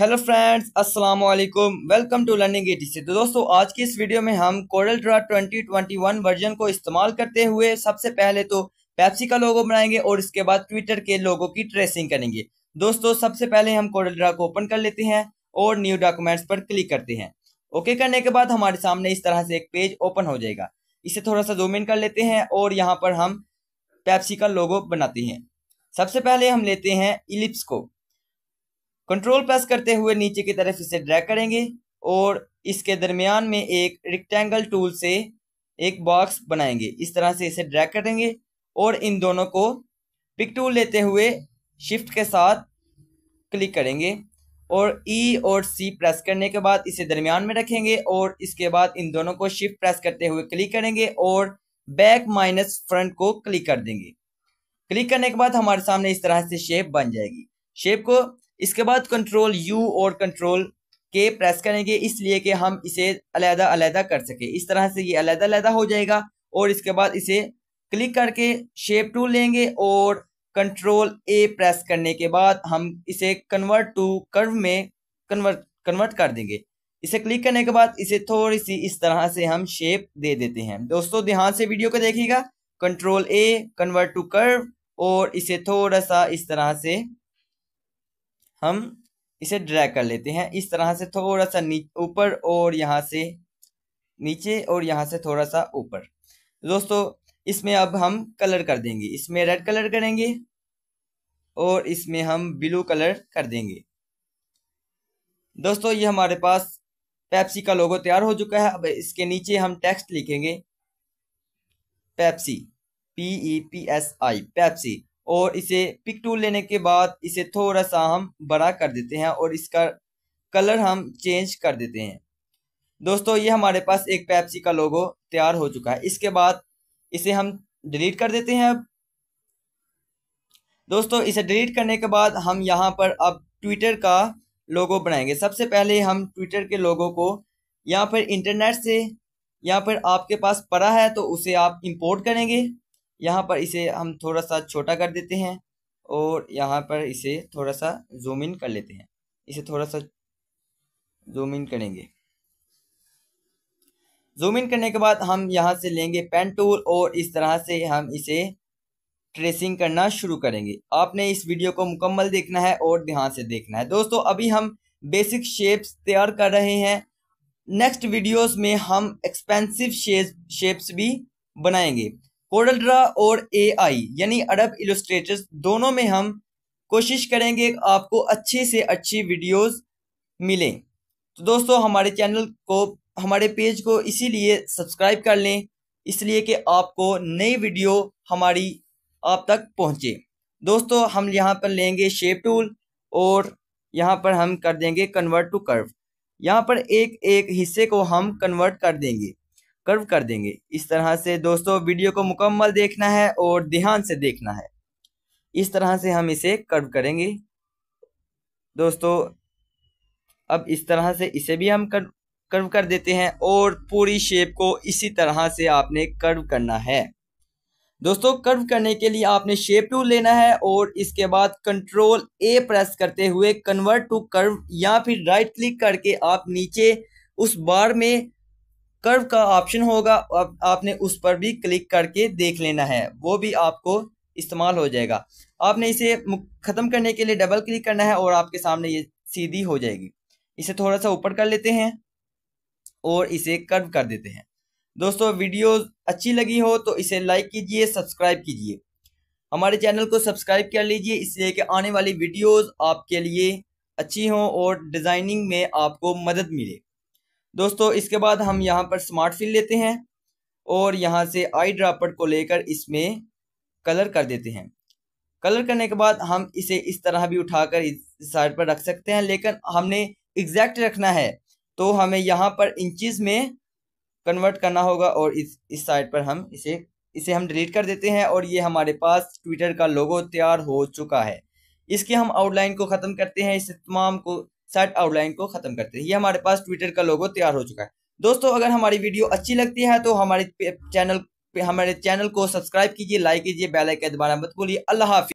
hello friends अस्सलाम वालेकुम welcome to learning eighty तो दोस्तों आज की इस वीडियो में हम कोरल ड्रा 2021 वर्जन को इस्तेमाल करते हुए सबसे पहले तो पेप्सी का लोगो बनाएंगे और इसके बाद ट्विटर के लोगो की ट्रेसिंग करेंगे दोस्तों सबसे पहले हम कोरल ड्रा को ओपन कर लेते हैं और न्यू डॉक्यूमेंट्स पर क्लिक करते हैं ओके करने के बाद हमारे सामने इस तरह से एक पेज ओपन हो जाएगा इसे थोड़ा सा जूम इन कर लेते हैं और यहाँ पर हम पैप्सी का लोगो बनाते हैं सबसे पहले हम लेते हैं इलिप्स को कंट्रोल प्रेस करते हुए नीचे की तरफ इसे ड्रैग करेंगे और इसके दरमियान में एक रिक्टेंगल टूल से एक बॉक्स बनाएंगे इस तरह से इसे ड्रैग करेंगे और इन दोनों को पिक टूल लेते हुए शिफ्ट के साथ क्लिक करेंगे और ई e और सी प्रेस करने के बाद इसे दरमियान में रखेंगे और इसके बाद इन दोनों को शिफ्ट प्रेस करते हुए क्लिक करेंगे और बैक माइनस फ्रंट को क्लिक कर देंगे क्लिक करने के बाद हमारे सामने इस तरह से शेप बन जाएगी शेप को इसके बाद कंट्रोल यू और कंट्रोल के प्रेस करेंगे इसलिए कि हम इसे अलहदा अलहदा कर सके इस तरह से ये अलहदा अलहदा हो जाएगा और इसके बाद इसे क्लिक करके शेप टू लेंगे और कंट्रोल ए प्रेस करने के बाद हम इसे कन्वर्ट टू कर्व में कन्वर्ट कन्वर्ट कर देंगे इसे क्लिक करने के बाद इसे थोड़ी सी इस तरह से हम शेप दे देते हैं दोस्तों ध्यान से वीडियो को देखिएगा control A convert to curve और इसे थोड़ा सा इस तरह से हम इसे ड्रैग कर लेते हैं इस तरह से थोड़ा सा ऊपर और यहाँ से नीचे और यहाँ से थोड़ा सा ऊपर दोस्तों इसमें अब हम कलर कर देंगे इसमें रेड कलर करेंगे और इसमें हम ब्लू कलर कर देंगे दोस्तों ये हमारे पास पैप्सी का लोगो तैयार हो चुका है अब इसके नीचे हम टेक्स्ट लिखेंगे Pepsi P E P S I Pepsi और इसे पिक टूल लेने के बाद इसे थोड़ा सा हम बड़ा कर देते हैं और इसका कलर हम चेंज कर देते हैं दोस्तों ये हमारे पास एक पैप्सी का लोगो तैयार हो चुका है इसके बाद इसे हम डिलीट कर देते हैं अब दोस्तों इसे डिलीट करने के बाद हम यहाँ पर अब ट्विटर का लोगो बनाएंगे सबसे पहले हम ट्विटर के लोगो को यहाँ पर इंटरनेट से यहाँ पर आपके पास पड़ा है तो उसे आप इंपोर्ट करेंगे यहाँ पर इसे हम थोड़ा सा छोटा कर देते हैं और यहाँ पर इसे थोड़ा सा जूम इन कर लेते हैं इसे थोड़ा सा जूम इन करेंगे जूम इन करने के बाद हम यहाँ से लेंगे पेन टूल और इस तरह से हम इसे ट्रेसिंग करना शुरू करेंगे आपने इस वीडियो को मुकम्मल देखना है और ध्यान से देखना है दोस्तों अभी हम बेसिक शेप्स तैयार कर रहे हैं नेक्स्ट वीडियोस में हम एक्सपेंसिव शेप्स भी बनाएंगे कोडल ड्रा और एआई यानी अडब इलस्ट्रेटर्स दोनों में हम कोशिश करेंगे आपको अच्छे से अच्छी वीडियोस मिलें तो दोस्तों हमारे चैनल को हमारे पेज को इसीलिए सब्सक्राइब कर लें इसलिए कि आपको नई वीडियो हमारी आप तक पहुंचे दोस्तों हम यहाँ पर लेंगे शेप टूल और यहाँ पर हम कर देंगे कन्वर्ट टू कर्व यहाँ पर एक एक हिस्से को हम कन्वर्ट कर देंगे कर्व कर देंगे इस तरह से दोस्तों वीडियो को मुकम्मल देखना है और ध्यान से देखना है इस तरह से हम इसे कर्व करेंगे दोस्तों अब इस तरह से इसे भी हम कर्व कर्व कर देते हैं और पूरी शेप को इसी तरह से आपने कर्व करना है दोस्तों कर्व करने के लिए आपने शेप टूल लेना है और इसके बाद कंट्रोल ए प्रेस करते हुए कन्वर्ट टू कर्व या फिर राइट क्लिक करके आप नीचे उस बार में कर्व का ऑप्शन होगा आप, आपने उस पर भी क्लिक करके देख लेना है वो भी आपको इस्तेमाल हो जाएगा आपने इसे ख़त्म करने के लिए डबल क्लिक करना है और आपके सामने ये सीधी हो जाएगी इसे थोड़ा सा ऊपर कर लेते हैं और इसे कर्व कर देते हैं दोस्तों वीडियो अच्छी लगी हो तो इसे लाइक कीजिए सब्सक्राइब कीजिए हमारे चैनल को सब्सक्राइब कर लीजिए इसलिए कि आने वाली वीडियोज आपके लिए अच्छी हों और डिज़ाइनिंग में आपको मदद मिले दोस्तों इसके बाद हम यहाँ पर स्मार्ट फिल लेते हैं और यहाँ से आई ड्रापर को लेकर इसमें कलर कर देते हैं कलर करने के बाद हम इसे इस तरह भी उठाकर इस साइड पर रख सकते हैं लेकिन हमने एग्जैक्ट रखना है तो हमें यहाँ पर इंचज में कन्वर्ट करना होगा और इस इस साइड पर हम इसे इसे हम डिलीट कर देते हैं और ये हमारे पास ट्विटर का लोगो तैयार हो चुका है इसके हम आउटलाइन को ख़त्म करते हैं इस तमाम को सर्ट आउटलाइन को खत्म करते हैं ये हमारे पास ट्विटर का लोगो तैयार हो चुका है दोस्तों अगर हमारी वीडियो अच्छी लगती है तो हमारे चैनल हमारे चैनल को सब्सक्राइब कीजिए लाइक कीजिए बेलाइक दोबारा मत बोलिए अल्लाह हाफि